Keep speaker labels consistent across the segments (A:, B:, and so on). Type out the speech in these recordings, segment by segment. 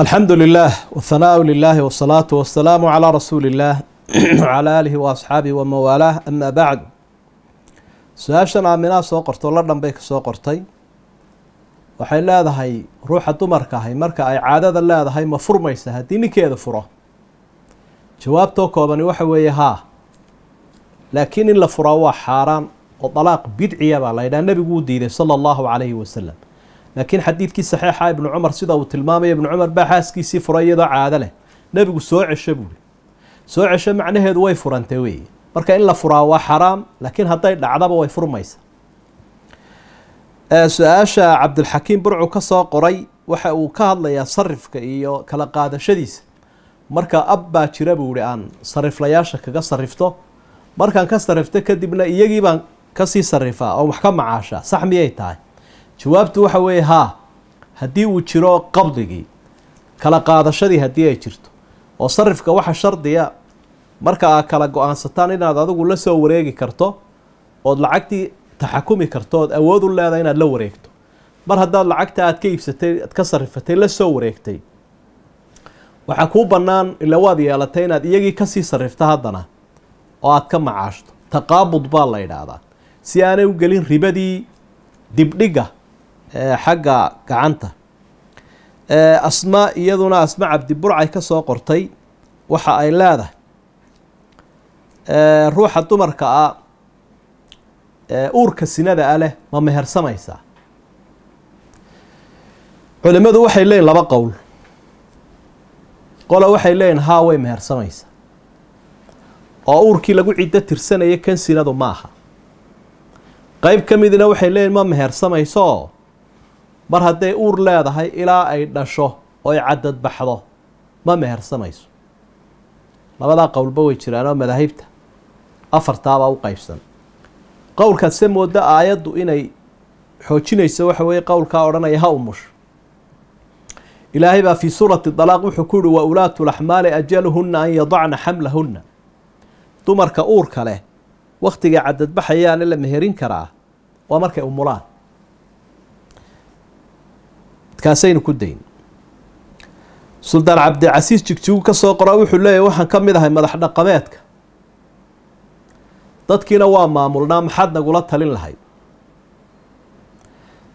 A: alxamdu lilaah whanaau lilaahi wasalaatu wasalaamu calaa rasuuli wacalaa aalihi waasxaabihi wamanwaalaah amaa bacd su-aashan aaminaa soo qorto la dhan bay kasoo qortay waxay leedahay ruuxa dumarka ahay marka ay caadada leedahay ma furmaysa haddii ninkeeda furo jawaabtoo koobani waxa weeye haa laakiin in la furaa waa xaaraan oo dalaaq bidciya baa la ydhaha nebigu uu diiday sala allahu calayhi wasalam laakiin xadiidkii saxiixa ibnu cumar sida uu tilmaamaya ibnu cumar baa xaaskiisii furay iyadoo caado leh nebigu soo cesho buuri soo cesho macnaheedu way furantay weeye marka in la furaa waa xaraam laakiin hadday dhacdaba way furmaysa su-aasha cabdulxakiim burcu kasoo qoray waxa uu ka hadlayaa sarifka iyo kala qaadashadiisa marka ab baa jira buu ihi aan sariflayaasha kaga sarifto markaan ka sarifto kadibna iyagii baan kasii sarifaa oo wax ka macaashaa sax miyay tahay jawaabtu waxa weeye haa haddii uu jiro qabdigii kala qaadashadii haddii ay jirto oo sarifka waxa shardiya marka aad kala go-aansataan inaad adigu la soo wareegi karto ood lacagtii taxakumi karto ood awood u leedahay inaad la wareegto mar haddaad lacagta aad ka iibsatay aad ka sarifatay la soo wareegtay waxaa kuu bannaan ila waad yeelatay inaad iyagii kasii sarifta haddana oo aad ka macaashto taqaabud baa la yidhaahdaa si aanay u gelin ribadii dibdhiga xagga gacanta asma iyaduna asma cabdi burcay ka soo qortay waxa ay leedahay ruuxa dumarka ah uurka sinada ah leh ma mehersamaysaa
B: culimmadu waxay leeyihin laba
A: qowl qola waxay leeyihin haa way mehersamaysaa oo uurkii lagu ciddo tirsanaya kan sinadu maaha aha qeyb ka midina waxay leeyihin ma mehersamaysooo mar hadday uur leedahay ilaa ay dhasho oy cadad baxdo ma mehersanayso labadaa qowlba way jiraanoo madaahibta afartaabaa u qaybsan qowlkaad se mooda aayaddu inay xoojinayso waxa weeye qowlkaa odhanaya ha umush ilaahay baa fii suurati dalaaq wuxuu ku yihi wa ulaatu laxmaali ajaluhunna an yadacna xamlahunna dumarka uurka leh wakhtigay cadadbaxayaana la meherin karaa waa markay umulaan kaasaynu ku dayn suldaan cabdicasiis jigjigu kasoo qora wuxuu leeyahy waxaan ka mid ahay madax dhaqameedka dadkiina waa maamulnaa maxaad nagula talin lahayd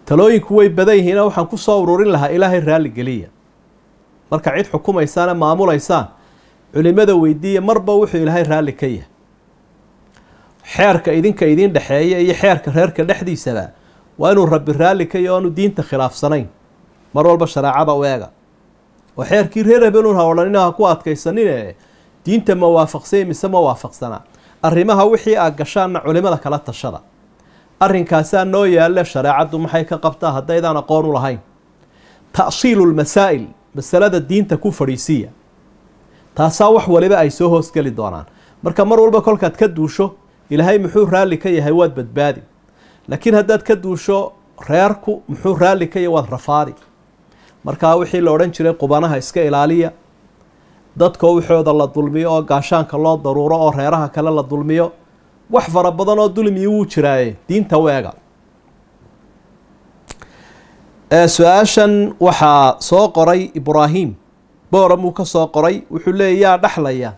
A: talooyinku way badan yihiina waxaan ku soo ururin lahaa ilaahay raalli geliya marka cid xukumaysaane maamulaysaan culimmada weydiiya marba wuxuu ilaahay raalli ka yahay xeerka idinka idiin dhexeeya iyo xeerka reerka dhexdiisaba waa inuu rabbi raalli ka yahy o aanu diinta khilaafsanayn mar walba shareecada u eega oo xeerkii reer habenuun ha odhanina ha ku adkaysanine eh, diinta ma waafaqsanya mise ma waafaqsanaa arrimaha wixii aad gashaanna culimada kala tashada arrinkaasaa noo yaalle shareecaddu maxay ka qabtaa haddaydaan aqoon u lahayn ta'siilu lmasaa'il masalada diinta ku fadhiisiya taasaa wax waliba ay soo hoosgeli doonaan marka mar walba kolkaad ka duusho ilaahay muxuu raalli ka yahay waad badbaadi laakiin haddaad ka duusho reerku muxuu raalli ka yahay waad rafaadi markaa wixii la odhan jiray qubanaha iska ilaaliya dadkoo wixooda la dulmiyo oo gaashaanka loo daruuro oo reeraha kale la dulmiyo wax fara badan oo dulmiyi wuu jiraaye diinta weega su-aashan waxaa soo qoray ibraahim booramuu ka soo qoray wuxuu leeyay yaa dhexlaya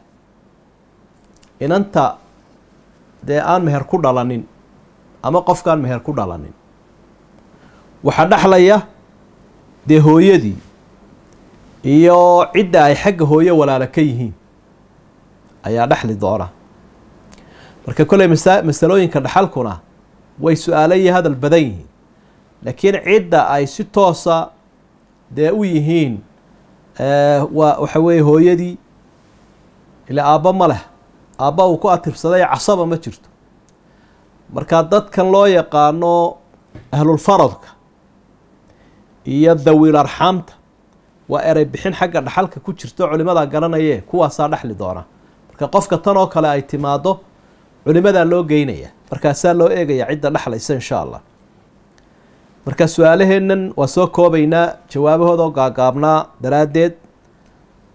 A: inanta dee aan meher ku dhalanin ama qofkaan meher ku dhalanin waxaa dhexlaya dee hooyadii iyo cidda ay xagga hooyo walaala ka yihiin ayaa dhaxli doona marka kolay masalooyinka dhaxalkuna way su-aalayii hadal badan yihiin laakiin cidda ay si toosa dee u yihiin waa waxa weeye hooyadii ila aabba ma leh aabba uu ku atirsaday casaba ma jirto markaa dadkan loo yaqaano ahlulfaradka iyo dawiil arxaamta waa eray bixin xagga dhaxalka ku jirto culimmadaa garanaye kuwaasaa dhexli doona marka qofka tan oo kale ay timaado culimmadaa loo geynaya markaasaa loo eegaya cidda dhexlaysa insha allah marka su-aalaheennan waa soo koobaynaa jawaabahoodoo gaagaabnaa daraaddeed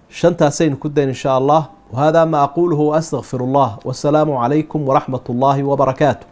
A: shantaasaynu ku dayn insha allah wahada maa aquuluhu waastakfiru allah wasalaamu calaykum waraxmat ullaahi wabarakaatu